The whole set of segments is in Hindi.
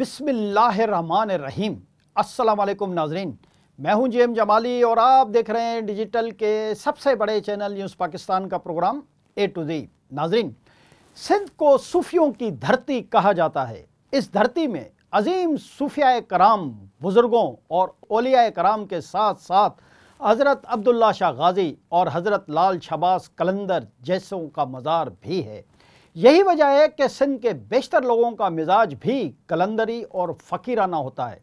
बिसमीम असलकम नाजरीन मैं हूं जे एम जमाली और आप देख रहे हैं डिजिटल के सबसे बड़े चैनल न्यूज़ पाकिस्तान का प्रोग्राम ए टू जी नाजरीन सिंध को सूफियों की धरती कहा जाता है इस धरती में अजीम सूफिया कराम बुज़ुर्गों और ओलिया कराम के साथ साथ हज़रत अब्दुल्ला शाह गाज़ी और हज़रत लाल शबाज कलंदर जैसों का मज़ार भी है यही वजह है कि सिंध के बेशतर लोगों का मिजाज भी कलंदरी और फ़कीराना होता है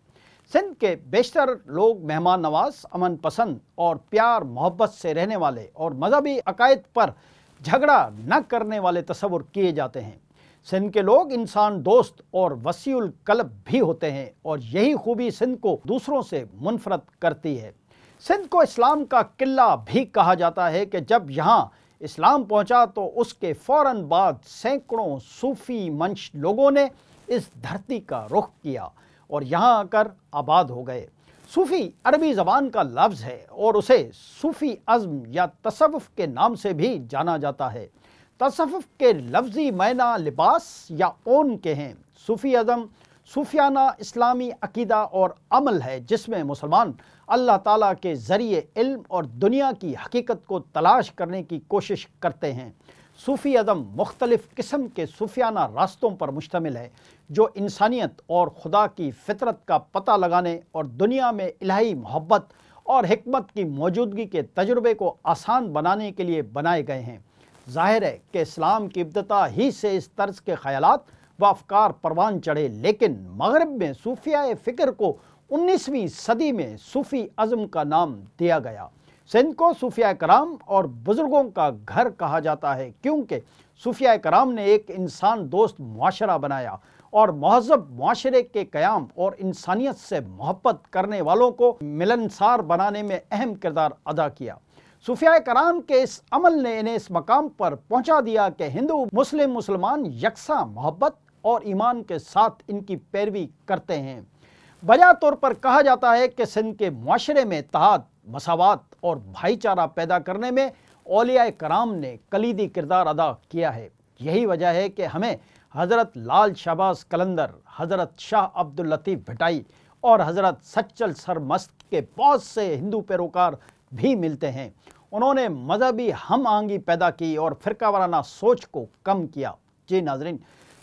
सिंध के बेशतर लोग मेहमान नवाज अमन पसंद और प्यार मोहब्बत से रहने वाले और मजहबी अकायद पर झगड़ा न करने वाले तस्वुर किए जाते हैं सिंध के लोग इंसान दोस्त और वसीउल कल्ब भी होते हैं और यही खूबी सिंध को दूसरों से मुनफरद करती है सिंध को इस्लाम का किला भी कहा जाता है कि जब यहाँ इस्लाम पहुंचा तो उसके फौरन बाद सैकड़ों सूफ़ी मंच लोगों ने इस धरती का रुख किया और यहाँ आकर आबाद हो गए सूफ़ी अरबी ज़बान का लफ्ज़ है और उसे सूफ़ी अज़म या तसवुफ़ के नाम से भी जाना जाता है तसवुफ़ के लफ्ज़ी मैना लिबास या ओन के हैं सूफ़ी अज़म सूफियाना इस्लामी अकीदा और अमल है जिसमें मुसलमान अल्लाह ताला के ज़रिए इल्म और दुनिया की हकीकत को तलाश करने की कोशिश करते हैं सूफ़ी अदम मुख्तलिफ़ किस्म के सूफियाना रास्तों पर मुश्तमिल है जो इंसानियत और खुदा की फितरत का पता लगाने और दुनिया में इलाही मोहब्बत और हमत की मौजूदगी के तजुर्बे को आसान बनाने के लिए बनाए गए हैं ज़ाहिर है कि इस्लाम की इब्तः ही से इस तर्ज के ख्याल व अफकार परवान चढ़े लेकिन मगरब में सूफिया फ़िक्र को 19वीं सदी में सूफ़ी अज़म का नाम दिया गया सिंध को सूफिया कराम और बुज़ुर्गों का घर कहा जाता है क्योंकि सूफिया कराम ने एक इंसान दोस्त माशरा बनाया और महजब माशरे के क़्याम और इंसानियत से मोहब्बत करने वालों को मिलनसार बनाने में अहम किरदार अदा किया सूफिया कराम के इस अमल ने इन्हें इस मकाम पर पहुंचा दिया कि हिंदू मुस्लिम मुसलमान यकसा मोहब्बत और ईमान के साथ इनकी पैरवी करते हैं बजा तौर पर कहा जाता है कि सिंध के माशरे में तहत मसावत और भाईचारा पैदा करने में ओलिया कराम ने कलीदी किरदार अदा किया है यही वजह है कि हमें हज़रत लाल शहबाज कलंदर हज़रत शाह अब्दुल लतीफ़ भटाई और हज़रत सच्चल सरमस्त के बहुत से हिंदू पैरोकार भी मिलते हैं उन्होंने मजहबी हम आहंगी पैदा की और फ़िरका वाराना सोच को कम किया जी नाजरीन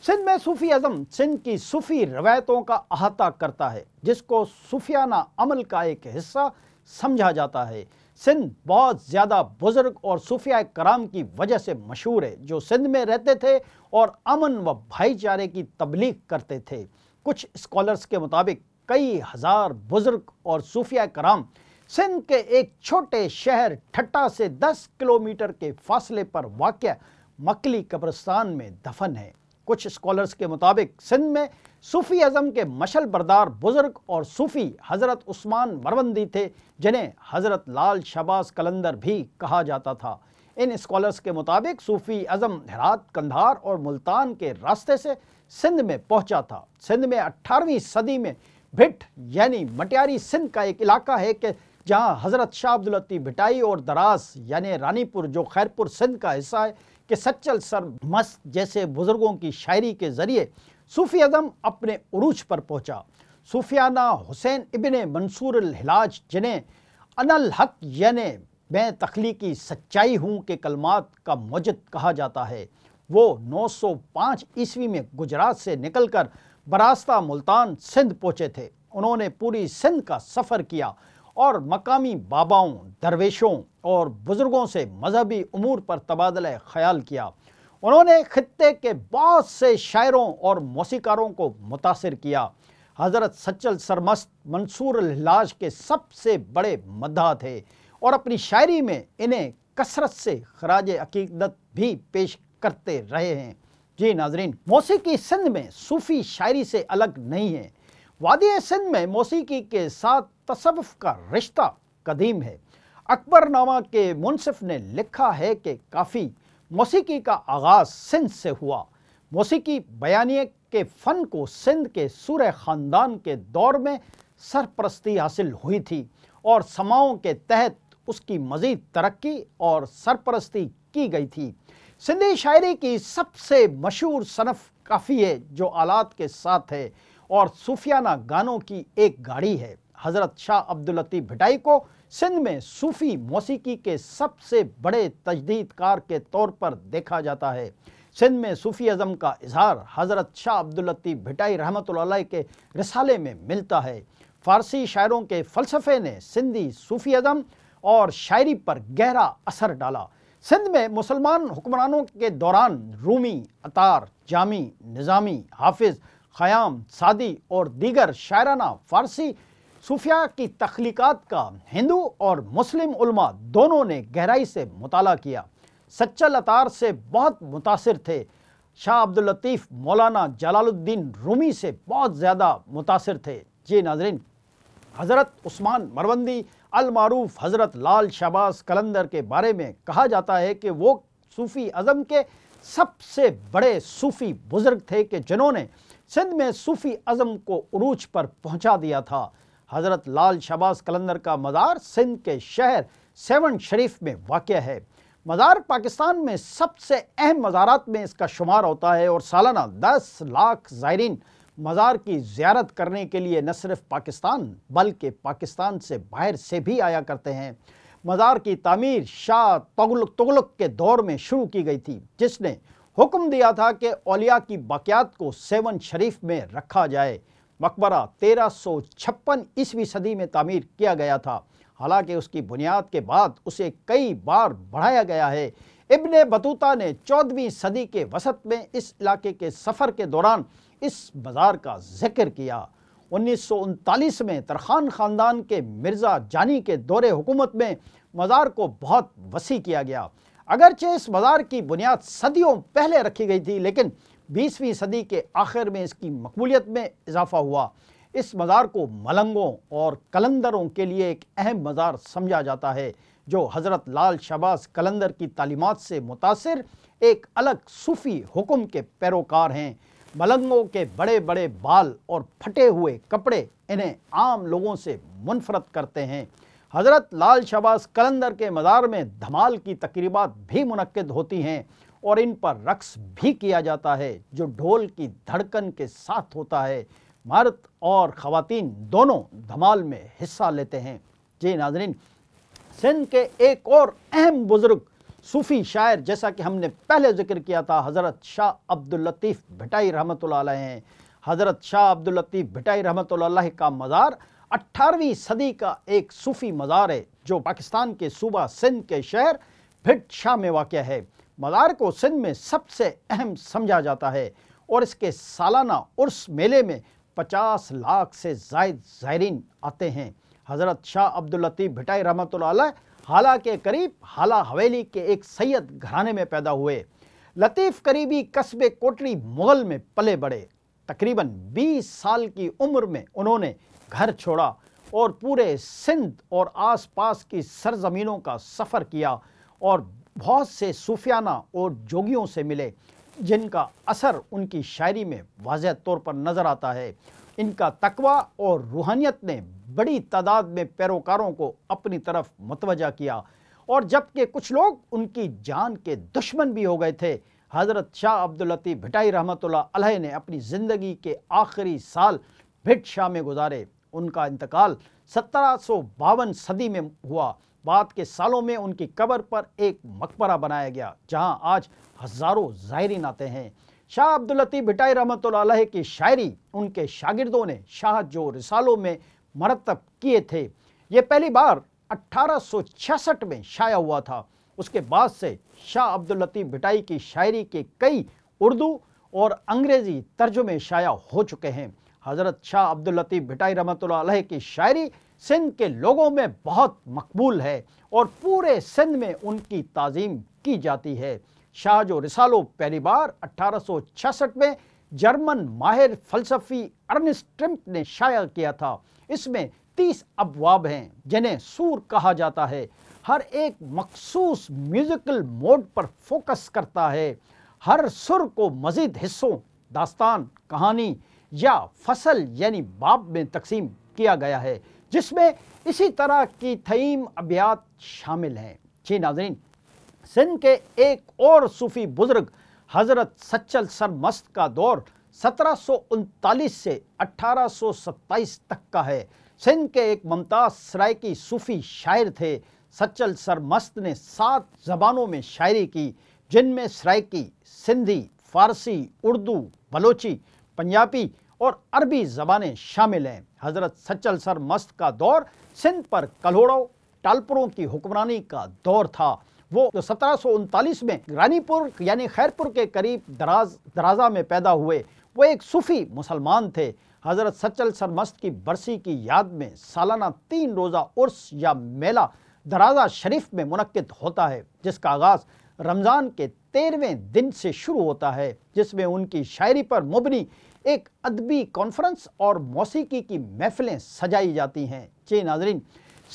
सिंध में सूफी अज़म सिंध की सूफी रवायतों का अहाता करता है जिसको सूफियाना अमल का एक हिस्सा समझा जाता है सिंध बहुत ज़्यादा बुज़ुर्ग और सूफिया कराम की वजह से मशहूर है जो सिंध में रहते थे और अमन व भाईचारे की तबलीग करते थे कुछ स्कॉलर्स के मुताबिक कई हज़ार बुज़ुर्ग और सूफिया कराम सिंध के एक छोटे शहर ठट्टा से 10 किलोमीटर के फासले पर वाक़ मकली कब्रस्तान में दफन है कुछ स्कॉलर्स के मुताबिक सिंध में सूफ़ी अज़म के मशल बरदार बुज़ुर्ग और सूफ़ी हज़रत उस्मान मरवंदी थे जिन्हें हज़रत लाल शबाज कलंदर भी कहा जाता था इन स्कॉलर्स के मुताबिक सूफ़ी अज़म हरात कंधार और मुल्तान के रास्ते से सिंध में पहुंचा था सिंध में 18वीं सदी में भिट यानी मटियारी सिंध का एक इलाका है कि जहां हज़रत शाह अब्दुलती भिटाई और दराज यानी रानीपुर जो खैरपुर सिंध का हिस्सा है कि सच्चल सर मस्त जैसे बुज़ुर्गों की शायरी के ज़रिए सूफ़ी अज़म अपने अरूज पर पहुंचा सूफियाना हुसैन इबन मंसूर हिलाज जिन्हें अनल हक यानि मैं तख्लीकी सच्चाई हूँ के कलमात का मजद कहा जाता है वो 905 ईस्वी में गुजरात से निकलकर बरास्ता मुल्तान सिंध पहुँचे थे उन्होंने पूरी सिंध का सफ़र किया और मकामी बाबाओं दरवेशों और बुज़ुर्गों से मजहबी अमूर पर तबादला ख्याल किया उन्होंने खत्े के बहुत से शायरों और मौसीकारों को मुतासर किया हज़रत सच्चल सरमस्त मंसूर लाज के सबसे बड़े मद्दा थे और अपनी शायरी में इन्हें कसरत से खराज अकीदत भी पेश करते रहे हैं जी नाजरीन मौसीकी सिंध में सूफ़ी शायरी से अलग नहीं है वादी सिंध में मौसीकी के साथ तसवुफ़ का रिश्ता कदीम है अकबरनामा के मुनसिफ ने लिखा है कि काफ़ी मौसीकी का आगाज़ सिंध से हुआ मौसीकी बयानिए के फ़न को सिंध के सूर ख़ानदान के दौर में सरपरस्ती हासिल हुई थी और समाओं के तहत उसकी मज़ीद तरक्की और सरपरस्ती की गई थी सिंधी शायरी की सबसे मशहूर सनफ काफ़ी है जो आलात के साथ है और सूफियाना गानों की एक गाड़ी है हज़रत शाह अब्दुल लतीफ़ भिटाई को सिंध में सूफ़ी मौसीकी के सबसे बड़े तजदीदकार के तौर पर देखा जाता है सिंध में सूफ़ी अज़म का इजहार हज़रत शाह अब्दुल लतीफ़ भिटाई रहमत के रसाले में मिलता है फ़ारसी शायरों के फ़लसफ़े ने सिंधी सूफ़ी अज़म और शायरी पर गहरा असर डाला सिंध में मुसलमान हुक्मरानों के दौरान रूमी अतार जामी निज़ामी हाफिज़ ख़याम सादी और दीगर शायराना फ़ारसी सूफिया की तख्लीक़ात का हिंदू और मुस्लिम उलमा दोनों ने गहराई से मुताल किया सच्चल अतार से बहुत मुतासर थे शाह अब्दुल लतीफ़ मौलाना जलालुद्दीन रूमी से बहुत ज़्यादा मुतासर थे जी नाजरीन हज़रत उस्मान मरवंदी अलमारूफ हज़रत लाल शहबाज कलंदर के बारे में कहा जाता है कि वो सूफ़ी अज़म के सबसे बड़े सूफ़ी बुज़ुर्ग थे कि जिन्होंने सिंध में सूफ़ी अज़म को अरूज पर पहुंचा दिया था हज़रत लाल शबाज कलंदर का मज़ार सिंध के शहर सेवन शरीफ में वाक़ है मज़ार पाकिस्तान में सबसे अहम मज़ारात में इसका शुमार होता है और सालाना दस लाख ज़ायरीन मज़ार की ज्यारत करने के लिए न सिर्फ पाकिस्तान बल्कि पाकिस्तान से बाहर से भी आया करते हैं मज़ार की तमीर शाह तगलक तगलक के दौर में शुरू की गई थी जिसने हुक्म दिया था कि ओलिया की बाक़ियात को सेवन शरीफ में रखा जाए मकबरा तेरह सौ छप्पन ईस्वी सदी में तामीर किया गया था हालांकि उसकी बुनियाद के बाद उसे कई बार बढ़ाया गया है इब्ने बतूता ने चौदहवीं सदी के वसत में इस इलाके के सफ़र के दौरान इस बाज़ार का जिक्र किया उन्नीस में तरखान ख़ानदान के मिर्ज़ा जानी के दौरे हुकूमत में मज़ार को बहुत वसी किया गया अगरचे इस मज़ार की बुनियाद सदियों पहले रखी गई थी लेकिन बीसवीं सदी के आखिर में इसकी मकबूलियत में इजाफा हुआ इस मज़ार को मलंगों और कलंदरों के लिए एक अहम मज़ार समझा जाता है जो हज़रत लाल शबाज कलंदर की तालीमत से मुतासर एक अलग सूफ़ी हुक्म के पैरोकार हैं मलंगों के बड़े बड़े बाल और फटे हुए कपड़े इन्हें आम लोगों से मुनफरद करते हैं हज़रत लाल शबाज कलंदर के मज़ार में धमाल की तकरीबा भी मनद होती हैं और इन पर रक्स भी किया जाता है जो ढोल की धड़कन के साथ होता है मर्द और ख़वातीन दोनों धमाल में हिस्सा लेते हैं जी नाजरीन सिंध के एक और अहम बुज़ुर्ग सूफ़ी शायर जैसा कि हमने पहले जिक्र किया था हज़रत शाह अब्दुल्लतीफ़ भटाई रहमत हैं हज़रत शाह अब्दुल्लतीफ़ भटाई रहमत का मज़ार 18वीं सदी का एक सूफ़ी मज़ार है जो पाकिस्तान के सूबा सिंध के शहर भिट शाह में वाक़ है मदार को सिंध में सबसे अहम समझा जाता है और इसके सालाना उर्स मेले में 50 लाख से जायद ज़ायरीन आते हैं हज़रत शाह अब्दुल्लतीफ़ भिटाई रहमत हाला के करीब हाला हवेली के एक सैयद घराने में पैदा हुए लतीफ़ करीबी कस्बे कोटरी मुग़ल में पले बड़े तकरीबन 20 साल की उम्र में उन्होंने घर छोड़ा और पूरे सिंध और आसपास की सरजमीनों का सफ़र किया और बहुत से सूफियाना और जोगियों से मिले जिनका असर उनकी शायरी में वाजह तौर पर नज़र आता है इनका तकवा और रूहानियत ने बड़ी तादाद में पैरोकारों को अपनी तरफ मतवजा किया और जबकि कुछ लोग उनकी जान के दुश्मन भी हो गए थे हज़रत शाह अब्दुल्लती भिटाई रहमत ने अपनी ज़िंदगी के आखिरी साल भिट शाह में गुजारे उनका इंतकाल सत्रह सौ बावन सदी में हुआ बाद के सालों में उनकी कबर पर एक मकबरा बनाया गया जहां आज हज़ारों ज़ायरीन आते हैं शाह अब्दुल लतीफ़ भिटाई रहमत की शायरी उनके शागिर्दों ने शाह जो रिसालों में मरतब किए थे ये पहली बार 1866 में शाया हुआ था उसके बाद से शाह अब्दुल लतीफ़ भिटाई की शायरी के कई उर्दू और अंग्रेज़ी तर्जुमे शाया हो चुके हैं हज़रत शाह अब्दुल लतीफ़ भिटाई रमत की शायरी सिंध के लोगों में बहुत मकबूल है और पूरे सिंध में उनकी ताजीम की जाती है जो रिसालो पहली बार 1866 में जर्मन माहिर फलसफी अर्निस्ट्रिम्प ने शाया किया था इसमें तीस अबवाब हैं जिन्हें सूर कहा जाता है हर एक मखसूस म्यूज़िकल मोड पर फोकस करता है हर सुर को मज़ीद हिस्सों दास्तान कहानी या फसल यानी बाब में तकसीम किया गया है जिसमें इसी तरह की थीम अभ्यात शामिल हैं जी नाजरीन सिंध के एक और सूफी बुज़ुर्ग हज़रत सच्चल सरमस्त का दौर सत्रह से अट्ठारह तक का है सिंध के एक मुमताज़ सरायकी सूफ़ी शायर थे सच्चल सरमस्त ने सात जबानों में शायरी की जिनमें सरायकी सिंधी फारसी उर्दू बलोची पंजाबी और अरबी ज़बानें शामिल हैं हज़रत सचल सर मस्त का दौर सिंध पर कल्होड़ों टालपुरों की हुक्मरानी का दौर था वो तो सत्रह में रानीपुर यानी खैरपुर के करीब दराज दराजा में पैदा हुए वो एक सूफ़ी मुसलमान थे हज़रत सचल मस्त की बरसी की याद में सालाना तीन रोज़ा उर्स या मेला दराजा शरीफ में मुनद होता है जिसका आगाज़ रमज़ान के तेरहवें दिन से शुरू होता है जिसमें उनकी शायरी पर मुबनी एक अदबी कॉन्फ्रेंस और मौसीकी की महफिलें सजाई जाती हैं जी नाजरीन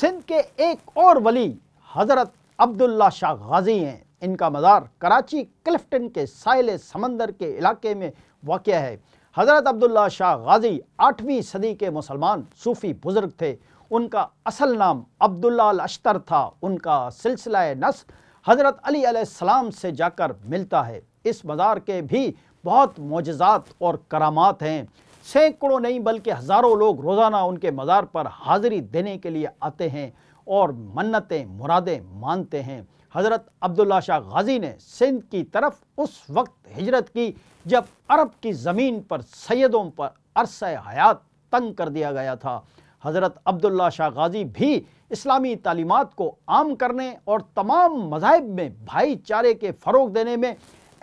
सिंध के एक और वली हज़रत अब्दुल्ला शाह गाजी हैं इनका मज़ार कराची क्लिफ्टन के साहिल समंदर के इलाके में वाक़ है हज़रत अब्दुल्ला शाह गाजी आठवीं सदी के मुसलमान सूफ़ी बुज़ुर्ग थे उनका असल नाम अब्दुल्ला अश्तर था उनका सिलसिला नस हज़रत अली सलाम से जाकर मिलता है इस मज़ार के भी बहुत मोजात और करामात हैं सैकड़ों नहीं बल्कि हज़ारों लोग रोज़ाना उनके मज़ार पर हाज़िरी देने के लिए आते हैं और मन्नतें मुरादें मानते हैं हज़रत अब्दुल्ला शाह गाजी ने सिंध की तरफ उस वक्त हिजरत की जब अरब की ज़मीन पर सैदों पर अरस हयात तंग कर दिया गया था हज़रत अब्दुल्ला शाह गाजी भी इस्लामी तालीमत को आम करने और तमाम मजाहब में भाईचारे के फ़रोग देने में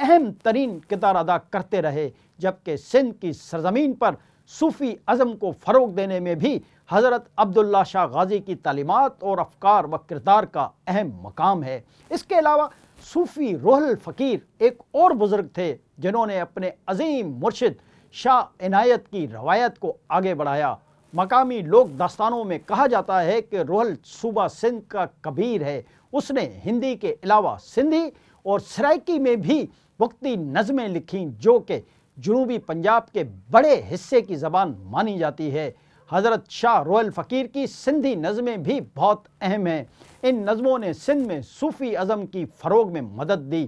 अहम तरीन किरदार अदा करते रहे जबकि सिंध की सरजमीन पर सूफ़ी अज़म को फ़रोग देने में भी हज़रत अब्दुल्ला शाह गाजी की तालीमत और अफकार व किरदार का अहम मकाम है इसके अलावा सूफ़ी रोहल फ़कीर एक और बुज़ुर्ग थे जिन्होंने अपने अजीम मुर्शद शाह इनायत की रवायत को आगे बढ़ाया मकामी लोक दास्तानों में कहा जाता है कि रोहल सूबा सिंध का कबीर है उसने हिंदी के अलावा सिंधी और सराइकी में भी वक्ती नज़में लिखीं जो कि जुनूबी पंजाब के बड़े हिस्से की ज़बान मानी जाती है हज़रत शाह रोयल फ़कीर की सिंधी नज़में भी बहुत अहम हैं इन नज़मों ने सिंध में सूफ़ी अज़म की फ़रोग में मदद दी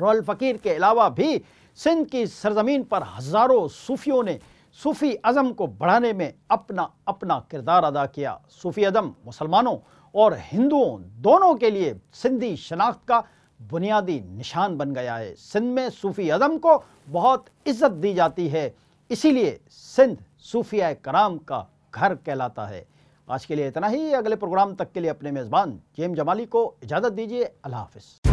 रोयल फ़कीर के अलावा भी सिंध की सरजमीन पर हज़ारों सूफियों ने सूफ़ी अज़म को बढ़ाने में अपना अपना किरदार अदा किया सूफ़ी अज़म मुसलमानों और हिंदुओं दोनों के लिए सिंधी शनाख्त का बुनियादी निशान बन गया है सिंध में सूफ़ी अदम को बहुत इज्जत दी जाती है इसीलिए सिंध सूफिया कराम का घर कहलाता है आज के लिए इतना ही अगले प्रोग्राम तक के लिए अपने मेज़बान जेम जमाली को इजाज़त दीजिए अल्लाह हाफिज़